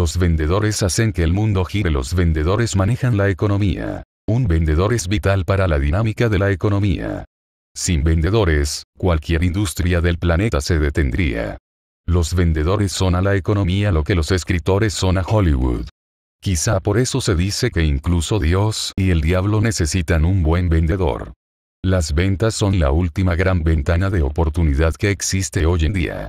Los vendedores hacen que el mundo gire, los vendedores manejan la economía. Un vendedor es vital para la dinámica de la economía. Sin vendedores, cualquier industria del planeta se detendría. Los vendedores son a la economía lo que los escritores son a Hollywood. Quizá por eso se dice que incluso Dios y el diablo necesitan un buen vendedor. Las ventas son la última gran ventana de oportunidad que existe hoy en día.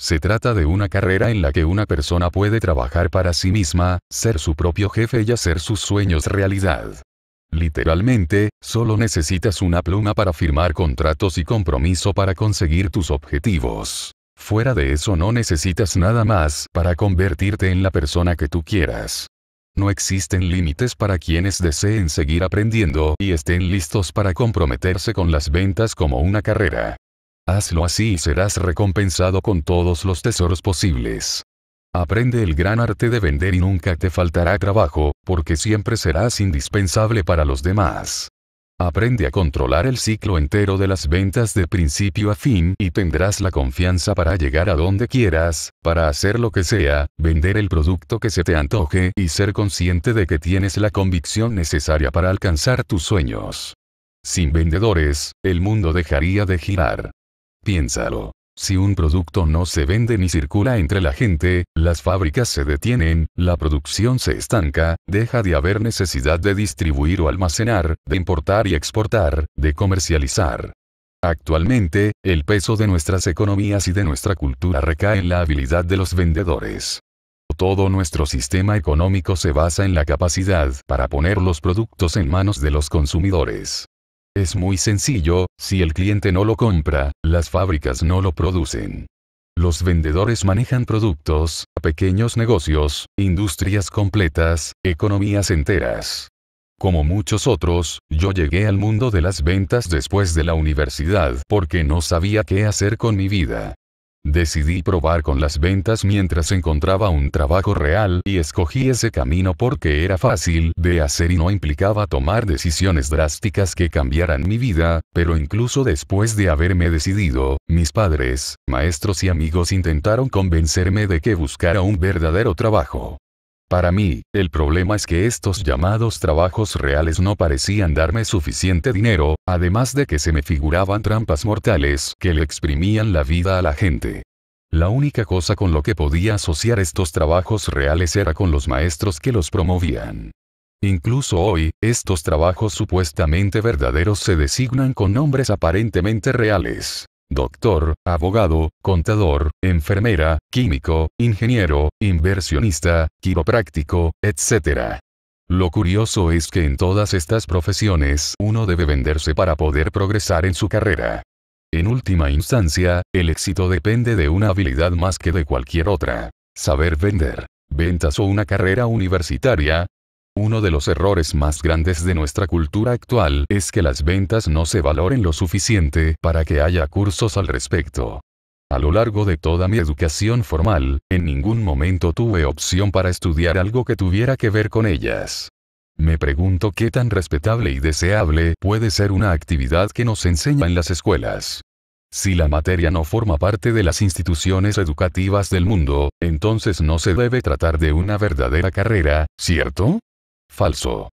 Se trata de una carrera en la que una persona puede trabajar para sí misma, ser su propio jefe y hacer sus sueños realidad. Literalmente, solo necesitas una pluma para firmar contratos y compromiso para conseguir tus objetivos. Fuera de eso no necesitas nada más para convertirte en la persona que tú quieras. No existen límites para quienes deseen seguir aprendiendo y estén listos para comprometerse con las ventas como una carrera. Hazlo así y serás recompensado con todos los tesoros posibles. Aprende el gran arte de vender y nunca te faltará trabajo, porque siempre serás indispensable para los demás. Aprende a controlar el ciclo entero de las ventas de principio a fin y tendrás la confianza para llegar a donde quieras, para hacer lo que sea, vender el producto que se te antoje y ser consciente de que tienes la convicción necesaria para alcanzar tus sueños. Sin vendedores, el mundo dejaría de girar. Piénsalo. Si un producto no se vende ni circula entre la gente, las fábricas se detienen, la producción se estanca, deja de haber necesidad de distribuir o almacenar, de importar y exportar, de comercializar. Actualmente, el peso de nuestras economías y de nuestra cultura recae en la habilidad de los vendedores. Todo nuestro sistema económico se basa en la capacidad para poner los productos en manos de los consumidores. Es muy sencillo, si el cliente no lo compra, las fábricas no lo producen. Los vendedores manejan productos, pequeños negocios, industrias completas, economías enteras. Como muchos otros, yo llegué al mundo de las ventas después de la universidad porque no sabía qué hacer con mi vida. Decidí probar con las ventas mientras encontraba un trabajo real y escogí ese camino porque era fácil de hacer y no implicaba tomar decisiones drásticas que cambiaran mi vida, pero incluso después de haberme decidido, mis padres, maestros y amigos intentaron convencerme de que buscara un verdadero trabajo. Para mí, el problema es que estos llamados trabajos reales no parecían darme suficiente dinero, además de que se me figuraban trampas mortales que le exprimían la vida a la gente. La única cosa con lo que podía asociar estos trabajos reales era con los maestros que los promovían. Incluso hoy, estos trabajos supuestamente verdaderos se designan con nombres aparentemente reales doctor, abogado, contador, enfermera, químico, ingeniero, inversionista, quiropráctico, etc. Lo curioso es que en todas estas profesiones uno debe venderse para poder progresar en su carrera. En última instancia, el éxito depende de una habilidad más que de cualquier otra. Saber vender. Ventas o una carrera universitaria, uno de los errores más grandes de nuestra cultura actual es que las ventas no se valoren lo suficiente para que haya cursos al respecto. A lo largo de toda mi educación formal, en ningún momento tuve opción para estudiar algo que tuviera que ver con ellas. Me pregunto qué tan respetable y deseable puede ser una actividad que nos enseña en las escuelas. Si la materia no forma parte de las instituciones educativas del mundo, entonces no se debe tratar de una verdadera carrera, ¿cierto? Falso.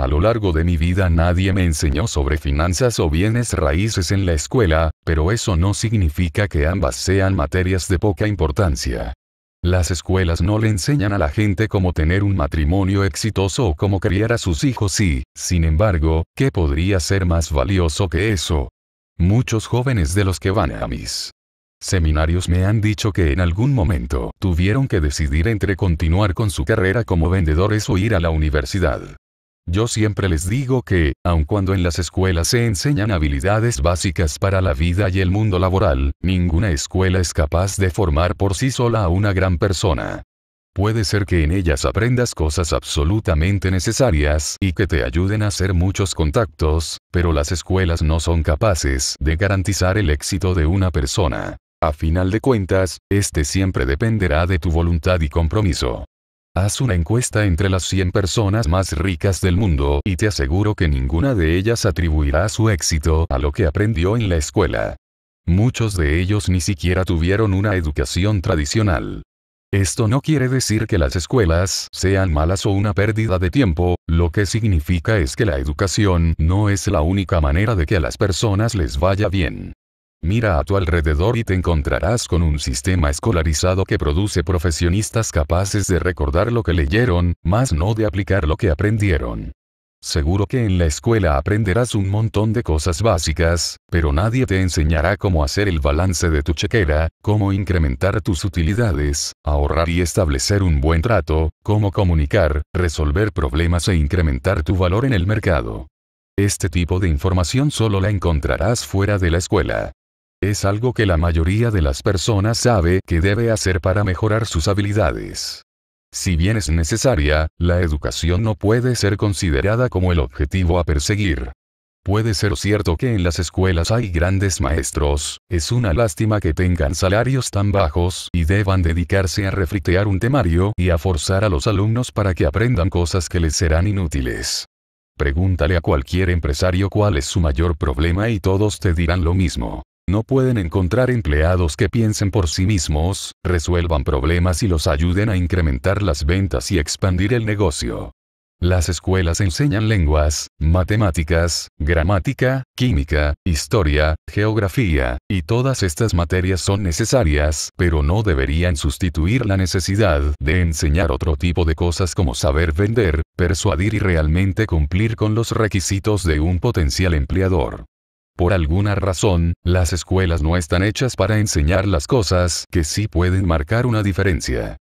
A lo largo de mi vida nadie me enseñó sobre finanzas o bienes raíces en la escuela, pero eso no significa que ambas sean materias de poca importancia. Las escuelas no le enseñan a la gente cómo tener un matrimonio exitoso o cómo criar a sus hijos y, sin embargo, ¿qué podría ser más valioso que eso? Muchos jóvenes de los que van a mis Seminarios me han dicho que en algún momento tuvieron que decidir entre continuar con su carrera como vendedores o ir a la universidad. Yo siempre les digo que, aun cuando en las escuelas se enseñan habilidades básicas para la vida y el mundo laboral, ninguna escuela es capaz de formar por sí sola a una gran persona. Puede ser que en ellas aprendas cosas absolutamente necesarias y que te ayuden a hacer muchos contactos, pero las escuelas no son capaces de garantizar el éxito de una persona. A final de cuentas, este siempre dependerá de tu voluntad y compromiso. Haz una encuesta entre las 100 personas más ricas del mundo y te aseguro que ninguna de ellas atribuirá su éxito a lo que aprendió en la escuela. Muchos de ellos ni siquiera tuvieron una educación tradicional. Esto no quiere decir que las escuelas sean malas o una pérdida de tiempo, lo que significa es que la educación no es la única manera de que a las personas les vaya bien. Mira a tu alrededor y te encontrarás con un sistema escolarizado que produce profesionistas capaces de recordar lo que leyeron, más no de aplicar lo que aprendieron. Seguro que en la escuela aprenderás un montón de cosas básicas, pero nadie te enseñará cómo hacer el balance de tu chequera, cómo incrementar tus utilidades, ahorrar y establecer un buen trato, cómo comunicar, resolver problemas e incrementar tu valor en el mercado. Este tipo de información solo la encontrarás fuera de la escuela. Es algo que la mayoría de las personas sabe que debe hacer para mejorar sus habilidades. Si bien es necesaria, la educación no puede ser considerada como el objetivo a perseguir. Puede ser cierto que en las escuelas hay grandes maestros, es una lástima que tengan salarios tan bajos y deban dedicarse a refritear un temario y a forzar a los alumnos para que aprendan cosas que les serán inútiles. Pregúntale a cualquier empresario cuál es su mayor problema y todos te dirán lo mismo. No pueden encontrar empleados que piensen por sí mismos, resuelvan problemas y los ayuden a incrementar las ventas y expandir el negocio. Las escuelas enseñan lenguas, matemáticas, gramática, química, historia, geografía, y todas estas materias son necesarias, pero no deberían sustituir la necesidad de enseñar otro tipo de cosas como saber vender, persuadir y realmente cumplir con los requisitos de un potencial empleador. Por alguna razón, las escuelas no están hechas para enseñar las cosas que sí pueden marcar una diferencia.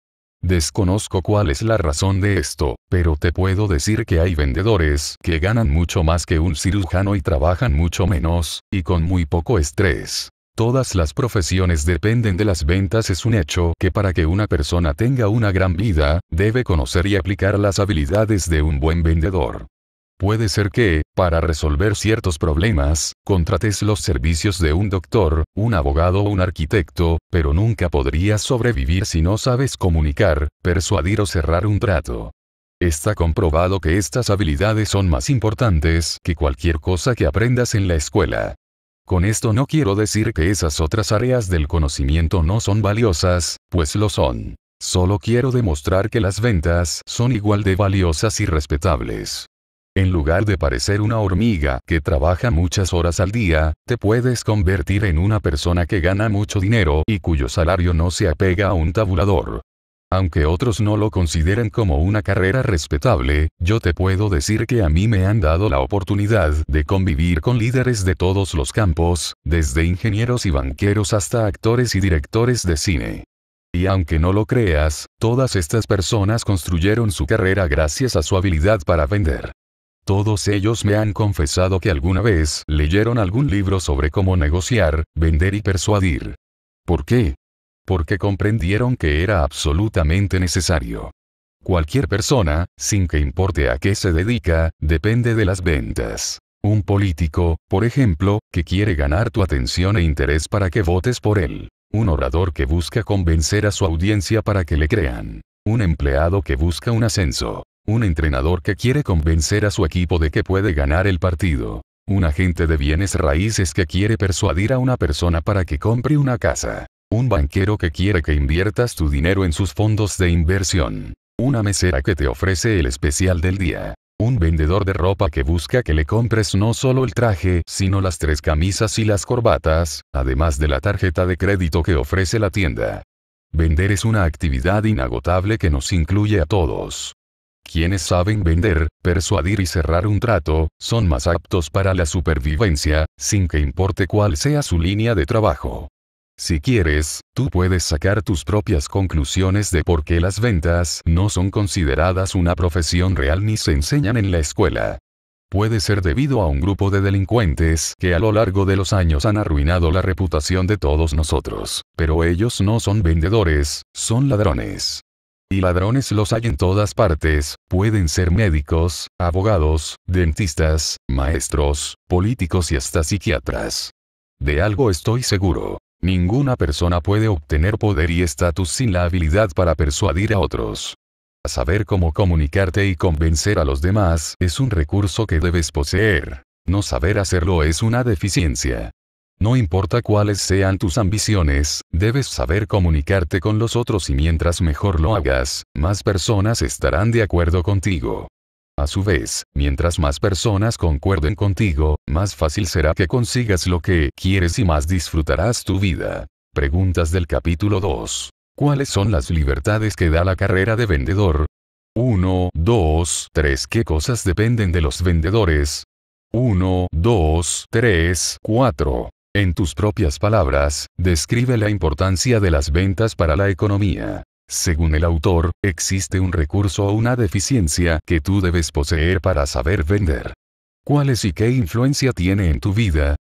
Desconozco cuál es la razón de esto, pero te puedo decir que hay vendedores que ganan mucho más que un cirujano y trabajan mucho menos, y con muy poco estrés. Todas las profesiones dependen de las ventas. Es un hecho que para que una persona tenga una gran vida, debe conocer y aplicar las habilidades de un buen vendedor. Puede ser que, para resolver ciertos problemas, contrates los servicios de un doctor, un abogado o un arquitecto, pero nunca podrías sobrevivir si no sabes comunicar, persuadir o cerrar un trato. Está comprobado que estas habilidades son más importantes que cualquier cosa que aprendas en la escuela. Con esto no quiero decir que esas otras áreas del conocimiento no son valiosas, pues lo son. Solo quiero demostrar que las ventas son igual de valiosas y respetables. En lugar de parecer una hormiga que trabaja muchas horas al día, te puedes convertir en una persona que gana mucho dinero y cuyo salario no se apega a un tabulador. Aunque otros no lo consideren como una carrera respetable, yo te puedo decir que a mí me han dado la oportunidad de convivir con líderes de todos los campos, desde ingenieros y banqueros hasta actores y directores de cine. Y aunque no lo creas, todas estas personas construyeron su carrera gracias a su habilidad para vender. Todos ellos me han confesado que alguna vez leyeron algún libro sobre cómo negociar, vender y persuadir. ¿Por qué? Porque comprendieron que era absolutamente necesario. Cualquier persona, sin que importe a qué se dedica, depende de las ventas. Un político, por ejemplo, que quiere ganar tu atención e interés para que votes por él. Un orador que busca convencer a su audiencia para que le crean. Un empleado que busca un ascenso. Un entrenador que quiere convencer a su equipo de que puede ganar el partido. Un agente de bienes raíces que quiere persuadir a una persona para que compre una casa. Un banquero que quiere que inviertas tu dinero en sus fondos de inversión. Una mesera que te ofrece el especial del día. Un vendedor de ropa que busca que le compres no solo el traje, sino las tres camisas y las corbatas, además de la tarjeta de crédito que ofrece la tienda. Vender es una actividad inagotable que nos incluye a todos. Quienes saben vender, persuadir y cerrar un trato, son más aptos para la supervivencia, sin que importe cuál sea su línea de trabajo. Si quieres, tú puedes sacar tus propias conclusiones de por qué las ventas no son consideradas una profesión real ni se enseñan en la escuela. Puede ser debido a un grupo de delincuentes que a lo largo de los años han arruinado la reputación de todos nosotros, pero ellos no son vendedores, son ladrones. Y ladrones los hay en todas partes, pueden ser médicos, abogados, dentistas, maestros, políticos y hasta psiquiatras. De algo estoy seguro. Ninguna persona puede obtener poder y estatus sin la habilidad para persuadir a otros. Saber cómo comunicarte y convencer a los demás es un recurso que debes poseer. No saber hacerlo es una deficiencia. No importa cuáles sean tus ambiciones, debes saber comunicarte con los otros y mientras mejor lo hagas, más personas estarán de acuerdo contigo. A su vez, mientras más personas concuerden contigo, más fácil será que consigas lo que quieres y más disfrutarás tu vida. Preguntas del capítulo 2. ¿Cuáles son las libertades que da la carrera de vendedor? 1, 2, 3. ¿Qué cosas dependen de los vendedores? 1, 2, 3, 4. En tus propias palabras, describe la importancia de las ventas para la economía. Según el autor, existe un recurso o una deficiencia que tú debes poseer para saber vender. ¿Cuáles y qué influencia tiene en tu vida?